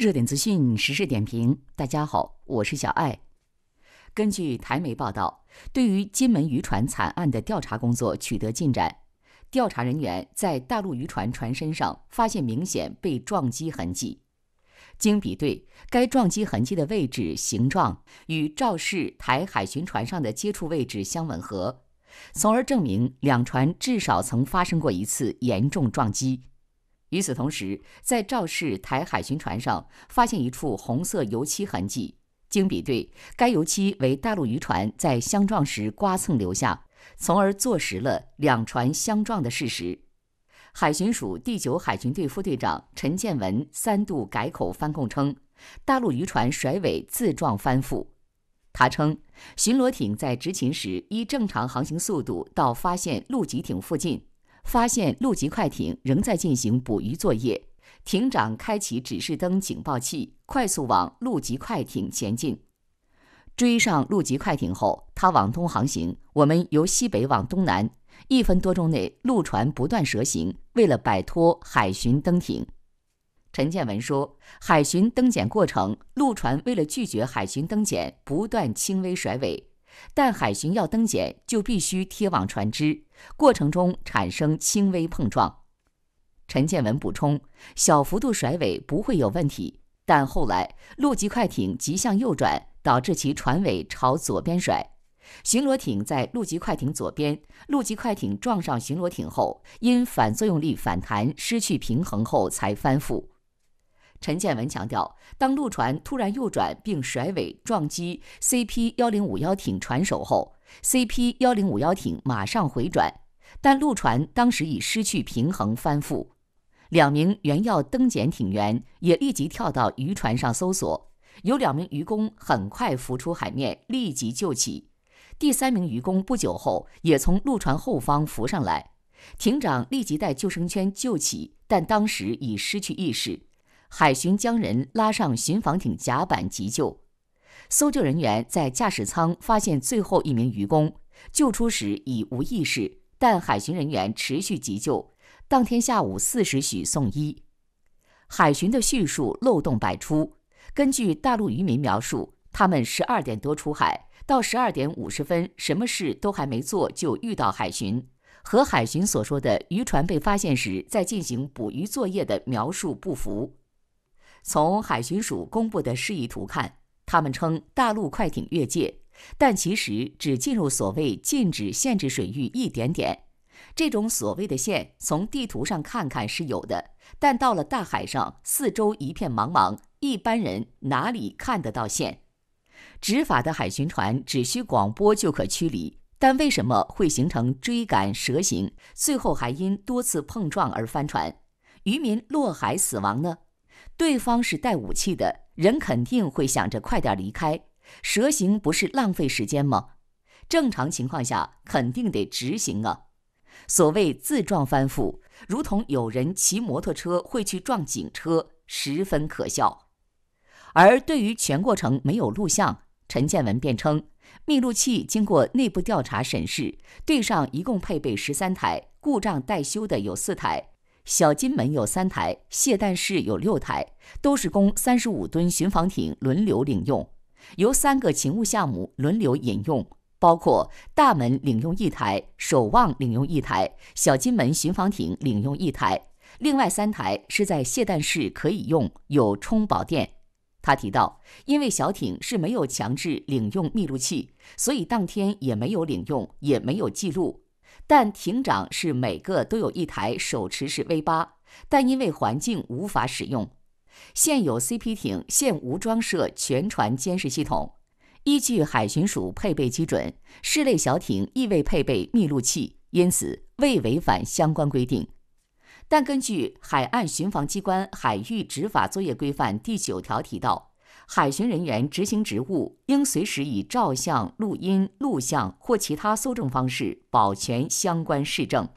热点资讯、时事点评，大家好，我是小艾。根据台媒报道，对于金门渔船惨案的调查工作取得进展，调查人员在大陆渔船船身上发现明显被撞击痕迹，经比对，该撞击痕迹的位置、形状与肇事台海巡船上的接触位置相吻合，从而证明两船至少曾发生过一次严重撞击。与此同时，在肇事台海巡船上发现一处红色油漆痕迹，经比对，该油漆为大陆渔船在相撞时刮蹭留下，从而坐实了两船相撞的事实。海巡署第九海巡队副队长陈建文三度改口翻供称，大陆渔船甩尾自撞翻覆。他称，巡逻艇在执勤时依正常航行速度到发现陆基艇附近。发现陆级快艇仍在进行捕鱼作业，艇长开启指示灯警报器，快速往陆级快艇前进。追上陆级快艇后，他往东航行，我们由西北往东南。一分多钟内，陆船不断蛇行，为了摆脱海巡登艇。陈建文说，海巡登检过程，陆船为了拒绝海巡登检，不断轻微甩尾。但海巡要登检，就必须贴网船只，过程中产生轻微碰撞。陈建文补充：小幅度甩尾不会有问题，但后来陆级快艇急向右转，导致其船尾朝左边甩，巡逻艇在陆级快艇左边，陆级快艇撞上巡逻艇后，因反作用力反弹失去平衡后才翻覆。陈建文强调，当陆船突然右转并甩尾撞击 CP1051 艇船首后，CP1051 艇马上回转，但陆船当时已失去平衡翻覆。两名原要登检艇员也立即跳到渔船上搜索，有两名渔工很快浮出海面，立即救起。第三名渔工不久后也从陆船后方浮上来，艇长立即带救生圈救起，但当时已失去意识。海巡将人拉上巡防艇甲板急救，搜救人员在驾驶舱发现最后一名渔工，救出时已无意识，但海巡人员持续急救。当天下午四时许送医。海巡的叙述漏洞百出。根据大陆渔民描述，他们十二点多出海，到十二点五十分，什么事都还没做就遇到海巡，和海巡所说的渔船被发现时在进行捕鱼作业的描述不符。从海巡署公布的示意图看，他们称大陆快艇越界，但其实只进入所谓禁止限制水域一点点。这种所谓的线，从地图上看看是有的，但到了大海上，四周一片茫茫，一般人哪里看得到线？执法的海巡船只需广播就可驱离，但为什么会形成追赶蛇形，最后还因多次碰撞而翻船，渔民落海死亡呢？对方是带武器的，人肯定会想着快点离开。蛇行不是浪费时间吗？正常情况下肯定得直行啊。所谓自撞翻覆，如同有人骑摩托车会去撞警车，十分可笑。而对于全过程没有录像，陈建文辩称，密录器经过内部调查审视，队上一共配备十三台，故障待修的有四台。小金门有三台，卸弹室有六台，都是供三十五吨巡防艇轮流领用，由三个勤务项目轮流引用，包括大门领用一台，守望领用一台，小金门巡防艇领用一台，另外三台是在卸弹室可以用，有充饱电。他提到，因为小艇是没有强制领用密录器，所以当天也没有领用，也没有记录。但艇长是每个都有一台手持式 V 八，但因为环境无法使用。现有 CP 艇现无装设全船监视系统，依据海巡署配备基准，室内小艇亦未配备密录器，因此未违反相关规定。但根据《海岸巡防机关海域执法作业规范》第九条提到。海巡人员执行职务，应随时以照相、录音、录像或其他搜证方式保全相关事证。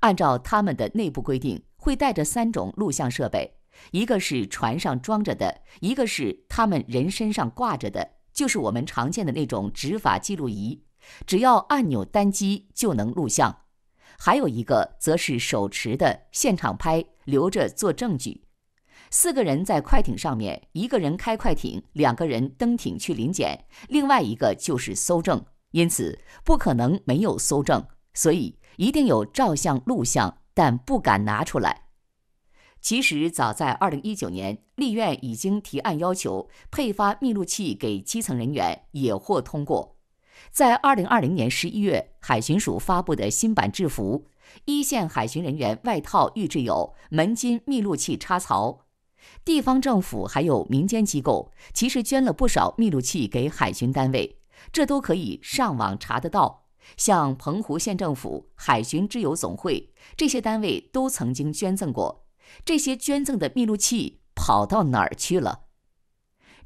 按照他们的内部规定，会带着三种录像设备：一个是船上装着的，一个是他们人身上挂着的，就是我们常见的那种执法记录仪，只要按钮单击就能录像；还有一个则是手持的现场拍，留着做证据。四个人在快艇上面，一个人开快艇，两个人登艇去临检，另外一个就是搜证，因此不可能没有搜证，所以一定有照相录像，但不敢拿出来。其实早在二零一九年，立院已经提案要求配发密录器给基层人员，也获通过。在二零二零年十一月，海巡署发布的新版制服，一线海巡人员外套预制有门襟密录器插槽。地方政府还有民间机构，其实捐了不少密录器给海巡单位，这都可以上网查得到。像澎湖县政府、海巡之友总会这些单位都曾经捐赠过。这些捐赠的密录器跑到哪儿去了？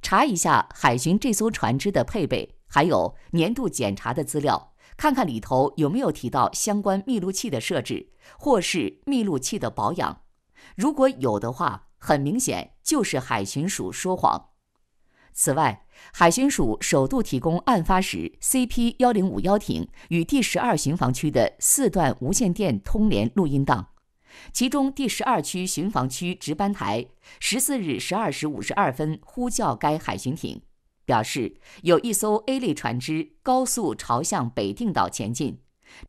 查一下海巡这艘船只的配备，还有年度检查的资料，看看里头有没有提到相关密录器的设置，或是密录器的保养。如果有的话，很明显就是海巡署说谎。此外，海巡署首度提供案发时 CP 幺零五幺艇与第十二巡防区的四段无线电通联录音档，其中第十二区巡防区值班台十四日十二时五十二分呼叫该海巡艇，表示有一艘 A 类船只高速朝向北定岛前进，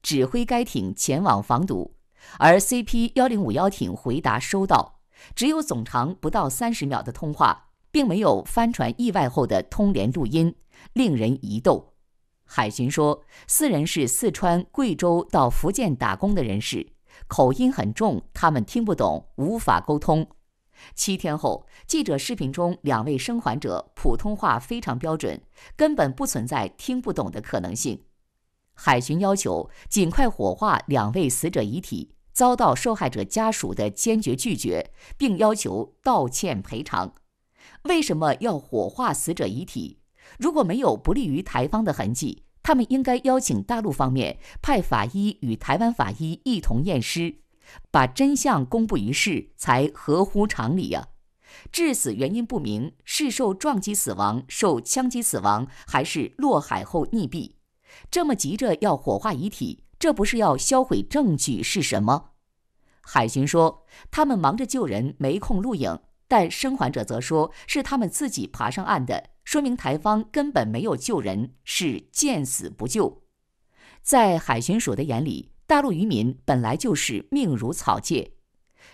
指挥该艇前往防堵，而 CP 幺零五幺艇回答收到。只有总长不到三十秒的通话，并没有帆船意外后的通联录音，令人疑窦。海巡说，四人是四川、贵州到福建打工的人士，口音很重，他们听不懂，无法沟通。七天后，记者视频中两位生还者普通话非常标准，根本不存在听不懂的可能性。海巡要求尽快火化两位死者遗体。遭到受害者家属的坚决拒绝，并要求道歉赔偿。为什么要火化死者遗体？如果没有不利于台方的痕迹，他们应该邀请大陆方面派法医与台湾法医一同验尸，把真相公布于世才合乎常理呀！致死原因不明，是受撞击死亡、受枪击死亡，还是落海后溺毙？这么急着要火化遗体？这不是要销毁证据是什么？海巡说他们忙着救人没空录影，但生还者则说是他们自己爬上岸的，说明台方根本没有救人，是见死不救。在海巡署的眼里，大陆渔民本来就是命如草芥。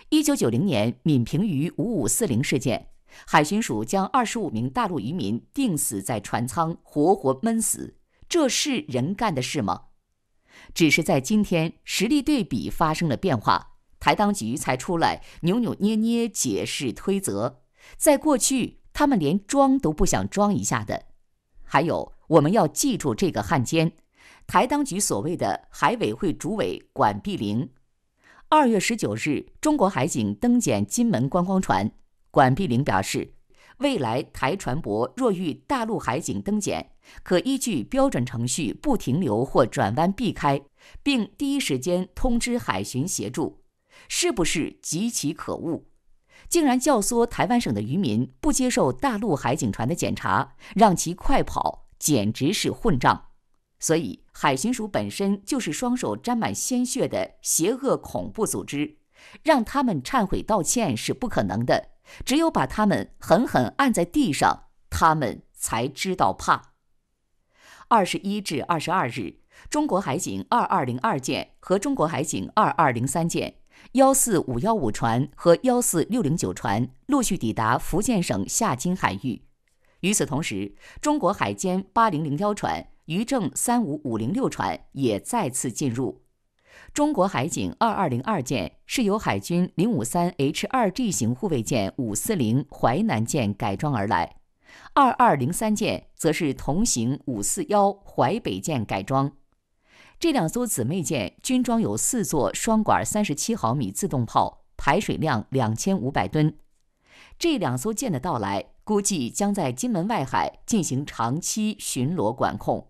一九九零年闽平渔五五四零事件，海巡署将二十五名大陆渔民钉死在船舱，活活闷死，这是人干的事吗？只是在今天，实力对比发生了变化，台当局才出来扭扭捏捏解释推责。在过去，他们连装都不想装一下的。还有，我们要记住这个汉奸，台当局所谓的海委会主委管碧玲。二月十九日，中国海警登检金门观光船，管碧玲表示，未来台船舶若遇大陆海警登检。可依据标准程序不停留或转弯避开，并第一时间通知海巡协助。是不是极其可恶？竟然教唆台湾省的渔民不接受大陆海警船的检查，让其快跑，简直是混账！所以，海巡署本身就是双手沾满鲜血的邪恶恐怖组织，让他们忏悔道歉是不可能的，只有把他们狠狠按在地上，他们才知道怕。二十一至二十二日，中国海警二二零二舰和中国海警二二零三舰、幺四五幺五船和幺四六零九船陆续抵达福建省厦金海域。与此同时，中国海监八零零幺船、渔政三五五零六船也再次进入。中国海警二二零二舰是由海军零五三 H 二 G 型护卫舰五四零淮南舰改装而来。二二零三舰则是同型五四幺淮北舰改装，这两艘姊妹舰均装有四座双管三十七毫米自动炮，排水量两千五百吨。这两艘舰的到来，估计将在金门外海进行长期巡逻管控。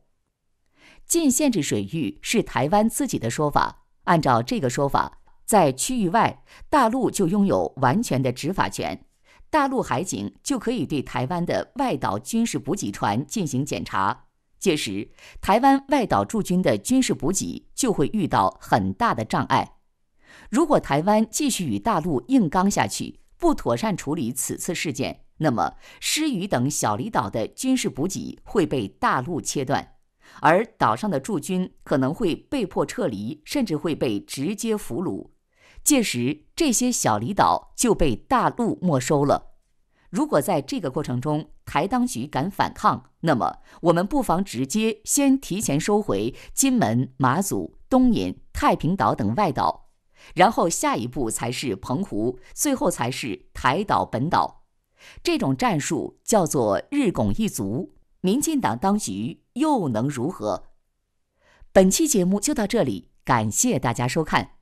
禁限制水域是台湾自己的说法，按照这个说法，在区域外大陆就拥有完全的执法权。大陆海警就可以对台湾的外岛军事补给船进行检查，届时台湾外岛驻军的军事补给就会遇到很大的障碍。如果台湾继续与大陆硬刚下去，不妥善处理此次事件，那么施鱼等小离岛的军事补给会被大陆切断，而岛上的驻军可能会被迫撤离，甚至会被直接俘虏。届时这些小离岛就被大陆没收了。如果在这个过程中台当局敢反抗，那么我们不妨直接先提前收回金门、马祖、东引、太平岛等外岛，然后下一步才是澎湖，最后才是台岛本岛。这种战术叫做“日拱一卒”。民进党当局又能如何？本期节目就到这里，感谢大家收看。